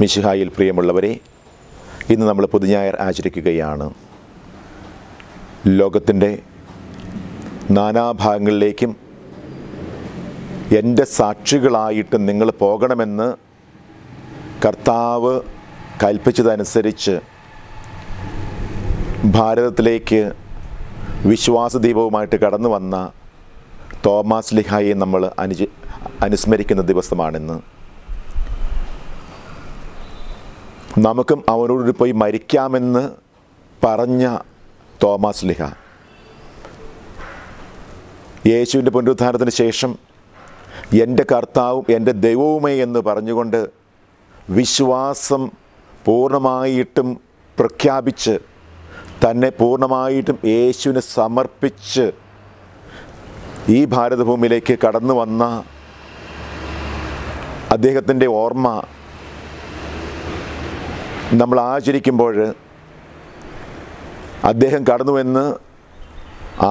മിശിഹായിൽ പ്രിയമുള്ളവരെ ഇന്ന് നമ്മൾ പുതുഞായർ ആചരിക്കുകയാണ് ലോകത്തിൻ്റെ നാനാഭാഗങ്ങളിലേക്കും എൻ്റെ സാക്ഷികളായിട്ട് നിങ്ങൾ പോകണമെന്ന് കർത്താവ് കൽപ്പിച്ചതനുസരിച്ച് ഭാരതത്തിലേക്ക് വിശ്വാസദീപവുമായിട്ട് കടന്നു വന്ന തോമാസ് ലിഹായെ നമ്മൾ അനുജ അനുസ്മരിക്കുന്ന ദിവസമാണിന്ന് നമുക്കും അവനോട് പോയി മരിക്കാമെന്ന് പറഞ്ഞ തോമസ് ലിഹ യേശുവിൻ്റെ പുനരുദ്ധാരത്തിന് ശേഷം എൻ്റെ കർത്താവും എൻ്റെ ദൈവവുമേ എന്ന് പറഞ്ഞുകൊണ്ട് വിശ്വാസം പൂർണ്ണമായിട്ടും പ്രഖ്യാപിച്ച് തന്നെ പൂർണ്ണമായിട്ടും യേശുവിന് സമർപ്പിച്ച് ഈ ഭാരതഭൂമിയിലേക്ക് കടന്നു വന്ന അദ്ദേഹത്തിൻ്റെ ഓർമ്മ നമ്മൾ ആചരിക്കുമ്പോൾ അദ്ദേഹം കടന്നുവെന്ന്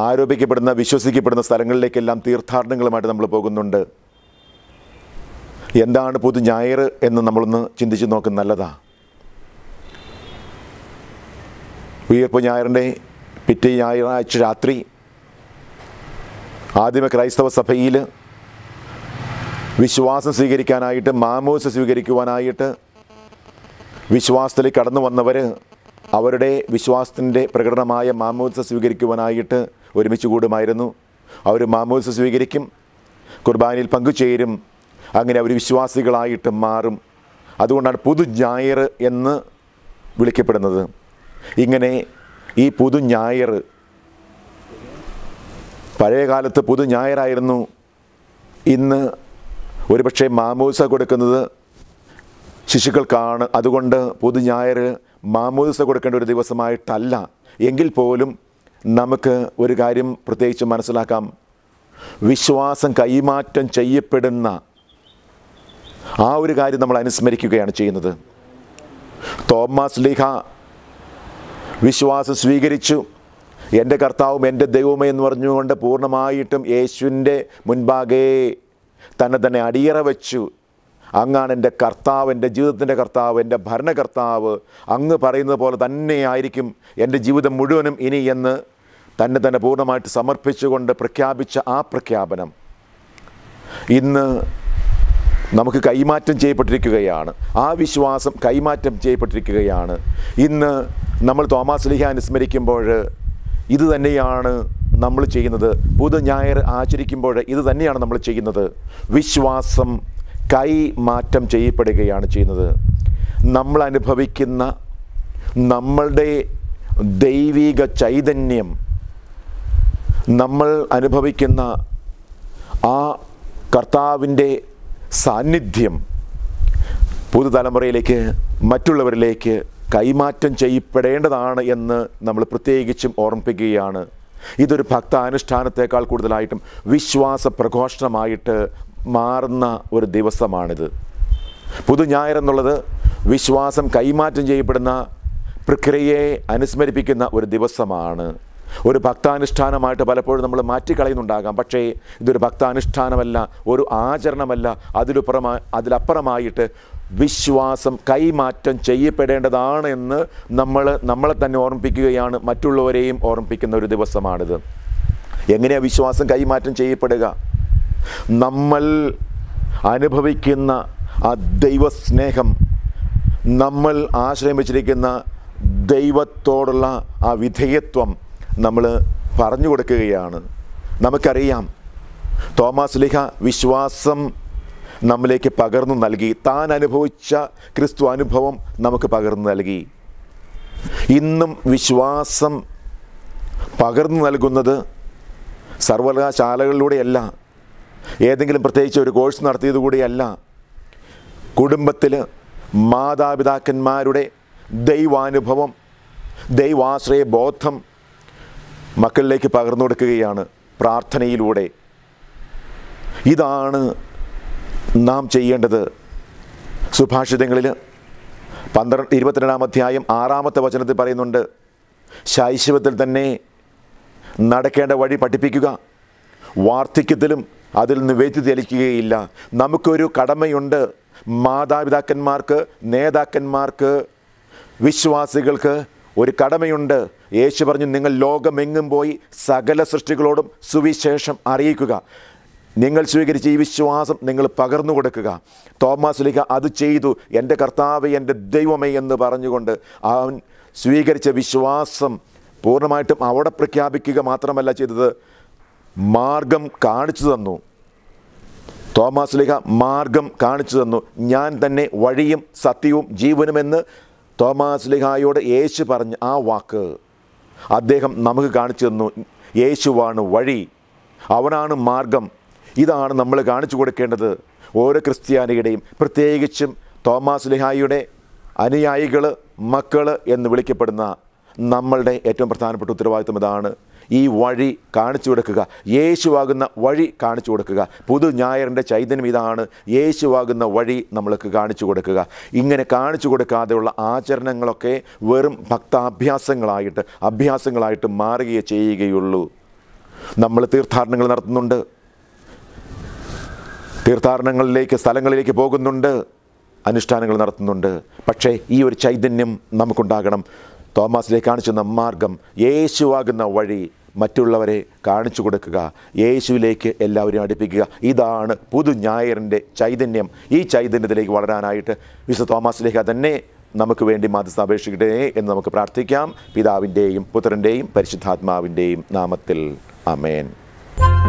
ആരോപിക്കപ്പെടുന്ന വിശ്വസിക്കപ്പെടുന്ന സ്ഥലങ്ങളിലേക്കെല്ലാം തീർത്ഥാടനങ്ങളുമായിട്ട് നമ്മൾ പോകുന്നുണ്ട് എന്താണ് പുതു ഞായർ എന്ന് നമ്മളൊന്ന് ചിന്തിച്ച് നോക്കുന്ന നല്ലതാ ഉയർപ്പ് ഞായറിൻ്റെ പിറ്റേ ഞായറാഴ്ച രാത്രി ആദ്യമ ക്രൈസ്തവ സഭയിൽ വിശ്വാസം സ്വീകരിക്കാനായിട്ട് മാമോസ് സ്വീകരിക്കുവാനായിട്ട് വിശ്വാസത്തിലേക്ക് കടന്നു വന്നവർ അവരുടെ വിശ്വാസത്തിൻ്റെ പ്രകടനമായ മാമൂസ സ്വീകരിക്കുവാനായിട്ട് ഒരുമിച്ച് കൂടുമായിരുന്നു അവർ മാമോദിസ സ്വീകരിക്കും കുർബാനയിൽ പങ്കുചേരും അങ്ങനെ അവർ വിശ്വാസികളായിട്ട് മാറും അതുകൊണ്ടാണ് പുതു ഞായർ എന്ന് വിളിക്കപ്പെടുന്നത് ഇങ്ങനെ ഈ പുതു ഞായർ പഴയ കാലത്ത് പുതു ഞായറായിരുന്നു ഇന്ന് ഒരുപക്ഷെ മാമൂസ കൊടുക്കുന്നത് ശിശുക്കൾക്കാണ് അതുകൊണ്ട് പൊതു ഞായർ മാമോദിസ കൊടുക്കേണ്ട ഒരു ദിവസമായിട്ടല്ല എങ്കിൽ പോലും നമുക്ക് ഒരു കാര്യം പ്രത്യേകിച്ച് മനസ്സിലാക്കാം വിശ്വാസം കൈമാറ്റം ചെയ്യപ്പെടുന്ന ആ ഒരു കാര്യം നമ്മൾ അനുസ്മരിക്കുകയാണ് ചെയ്യുന്നത് തോമസ് ലീഹ വിശ്വാസം സ്വീകരിച്ചു എൻ്റെ കർത്താവും എൻ്റെ ദൈവമേ എന്ന് പറഞ്ഞുകൊണ്ട് പൂർണ്ണമായിട്ടും യേശുവിൻ്റെ മുൻപാകെ തന്നെ തന്നെ അടിയറ വെച്ചു അങ്ങാണ് എൻ്റെ കർത്താവ് എൻ്റെ ജീവിതത്തിൻ്റെ കർത്താവ് എൻ്റെ ഭരണകർത്താവ് അങ്ങ് പറയുന്നത് പോലെ തന്നെയായിരിക്കും എൻ്റെ ജീവിതം മുഴുവനും ഇനി എന്ന് തന്നെ തന്നെ പൂർണ്ണമായിട്ട് സമർപ്പിച്ചുകൊണ്ട് പ്രഖ്യാപിച്ച ആ പ്രഖ്യാപനം ഇന്ന് നമുക്ക് കൈമാറ്റം ചെയ്യപ്പെട്ടിരിക്കുകയാണ് ആ വിശ്വാസം കൈമാറ്റം ചെയ്യപ്പെട്ടിരിക്കുകയാണ് ഇന്ന് നമ്മൾ തോമാസ് ലിഹ അനുസ്മരിക്കുമ്പോൾ ഇത് തന്നെയാണ് നമ്മൾ ചെയ്യുന്നത് പുതു ഞായർ ആചരിക്കുമ്പോൾ ഇത് തന്നെയാണ് നമ്മൾ ചെയ്യുന്നത് വിശ്വാസം കൈമാറ്റം ചെയ്യപ്പെടുകയാണ് ചെയ്യുന്നത് നമ്മൾ അനുഭവിക്കുന്ന നമ്മളുടെ ദൈവിക ചൈതന്യം നമ്മൾ അനുഭവിക്കുന്ന ആ കർത്താവിൻ്റെ സാന്നിധ്യം പുതുതലമുറയിലേക്ക് മറ്റുള്ളവരിലേക്ക് കൈമാറ്റം ചെയ്യപ്പെടേണ്ടതാണ് എന്ന് നമ്മൾ പ്രത്യേകിച്ചും ഓർമ്മിപ്പിക്കുകയാണ് ഇതൊരു ഭക്താനുഷ്ഠാനത്തെക്കാൾ കൂടുതലായിട്ടും വിശ്വാസ പ്രഘോഷണമായിട്ട് മാറുന്ന ഒരു ദിവസമാണിത് പുതു എന്നുള്ളത് വിശ്വാസം കൈമാറ്റം ചെയ്യപ്പെടുന്ന പ്രക്രിയയെ അനുസ്മരിപ്പിക്കുന്ന ഒരു ദിവസമാണ് ഒരു ഭക്താനുഷ്ഠാനമായിട്ട് പലപ്പോഴും നമ്മൾ മാറ്റിക്കളയുന്നുണ്ടാകാം പക്ഷേ ഇതൊരു ഭക്താനുഷ്ഠാനമല്ല ഒരു ആചരണമല്ല അതിലുപുറമായി അതിലപ്പുറമായിട്ട് വിശ്വാസം കൈമാറ്റം ചെയ്യപ്പെടേണ്ടതാണ് എന്ന് നമ്മൾ നമ്മളെ തന്നെ ഓർമ്മിപ്പിക്കുകയാണ് മറ്റുള്ളവരെയും ഓർമ്മിപ്പിക്കുന്ന ഒരു ദിവസമാണിത് എങ്ങനെയാണ് വിശ്വാസം കൈമാറ്റം ചെയ്യപ്പെടുക നമ്മൾ അനുഭവിക്കുന്ന ആ ദൈവസ്നേഹം നമ്മൾ ആശ്രയം ദൈവത്തോടുള്ള ആ വിധേയത്വം നമ്മൾ പറഞ്ഞു കൊടുക്കുകയാണ് നമുക്കറിയാം തോമസ് ലിഹ വിശ്വാസം നമ്മിലേക്ക് പകർന്നു നൽകി താൻ അനുഭവിച്ച ക്രിസ്തു അനുഭവം നമുക്ക് പകർന്നു നൽകി ഇന്നും വിശ്വാസം പകർന്നു നൽകുന്നത് സർവകലാശാലകളിലൂടെയല്ല ഏതെങ്കിലും പ്രത്യേകിച്ച് ഒരു കോഴ്സ് നടത്തിയത് കൂടിയല്ല കുടുംബത്തിൽ മാതാപിതാക്കന്മാരുടെ ദൈവാനുഭവം ദൈവാശ്രയ ബോധം മക്കളിലേക്ക് പകർന്നു കൊടുക്കുകയാണ് പ്രാർത്ഥനയിലൂടെ ഇതാണ് നാം ചെയ്യേണ്ടത് സുഭാഷിതങ്ങളിൽ പന്ത്രണ്ട് ഇരുപത്തിരണ്ടാം അധ്യായം ആറാമത്തെ വചനത്തിൽ പറയുന്നുണ്ട് ശൈശവത്തിൽ തന്നെ നടക്കേണ്ട വഴി പഠിപ്പിക്കുക വാർദ്ധക്യത്തിലും അതിൽ നിന്ന് തെളിക്കുകയില്ല നമുക്കൊരു കടമയുണ്ട് മാതാപിതാക്കന്മാർക്ക് നേതാക്കന്മാർക്ക് വിശ്വാസികൾക്ക് ഒരു കടമയുണ്ട് യേശു പറഞ്ഞു നിങ്ങൾ ലോകമെങ്ങും പോയി സകല സൃഷ്ടികളോടും സുവിശേഷം അറിയിക്കുക നിങ്ങൾ സ്വീകരിച്ച ഈ വിശ്വാസം നിങ്ങൾ പകർന്നു കൊടുക്കുക തോമസ് ലിഖ അത് ചെയ്തു എൻ്റെ കർത്താവ് എൻ്റെ ദൈവമേ എന്ന് പറഞ്ഞുകൊണ്ട് അവൻ സ്വീകരിച്ച വിശ്വാസം പൂർണ്ണമായിട്ടും അവിടെ പ്രഖ്യാപിക്കുക മാത്രമല്ല ചെയ്തത് മാർഗം കാണിച്ചു തന്നു തോമസ് ലിഹ മാർഗം കാണിച്ചു തന്നു ഞാൻ തന്നെ വഴിയും സത്യവും ജീവനുമെന്ന് തോമാസ് ലിഹായോട് യേശു പറഞ്ഞ ആ വാക്ക് അദ്ദേഹം നമുക്ക് കാണിച്ചു തന്നു യേശുവാണ് വഴി അവനാണ് മാർഗം ഇതാണ് നമ്മൾ കാണിച്ചു കൊടുക്കേണ്ടത് ഓരോ ക്രിസ്ത്യാനിയുടെയും പ്രത്യേകിച്ചും തോമാസ് ലിഹായിയുടെ അനുയായികൾ മക്കൾ എന്ന് വിളിക്കപ്പെടുന്ന നമ്മളുടെ ഏറ്റവും പ്രധാനപ്പെട്ട ഉത്തരവാദിത്വം ഇതാണ് ഈ വഴി കാണിച്ചു കൊടുക്കുക യേശുവാകുന്ന വഴി കാണിച്ചു കൊടുക്കുക പുതു ഞായറിൻ്റെ ചൈതന്യം ഇതാണ് യേശുവാകുന്ന വഴി നമ്മൾക്ക് കാണിച്ചു കൊടുക്കുക ഇങ്ങനെ കാണിച്ചു കൊടുക്കാതെയുള്ള ആചരണങ്ങളൊക്കെ വെറും ഭക്താഭ്യാസങ്ങളായിട്ട് അഭ്യാസങ്ങളായിട്ട് മാറുകയേ ചെയ്യുകയുള്ളൂ നമ്മൾ തീർത്ഥാടനങ്ങൾ നടത്തുന്നുണ്ട് തീർത്ഥാടനങ്ങളിലേക്ക് സ്ഥലങ്ങളിലേക്ക് പോകുന്നുണ്ട് അനുഷ്ഠാനങ്ങൾ നടത്തുന്നുണ്ട് പക്ഷേ ഈ ഒരു ചൈതന്യം നമുക്കുണ്ടാകണം തോമാസിലേക്ക് കാണിച്ചു മാർഗം യേശുവാകുന്ന വഴി മറ്റുള്ളവരെ കാണിച്ചു കൊടുക്കുക യേശുവിലേക്ക് എല്ലാവരും അടുപ്പിക്കുക ഇതാണ് പുതു ഞായറിൻ്റെ ചൈതന്യം ഈ ചൈതന്യത്തിലേക്ക് വളരാനായിട്ട് വിശുദ്ധ തോമസിലേക്ക് തന്നെ നമുക്ക് വേണ്ടി മാധ്യസ്ഥ അപേക്ഷിക്കട്ടെ എന്ന് നമുക്ക് പ്രാർത്ഥിക്കാം പിതാവിൻ്റെയും പുത്രൻ്റെയും പരിശുദ്ധാത്മാവിൻ്റെയും നാമത്തിൽ അമേൻ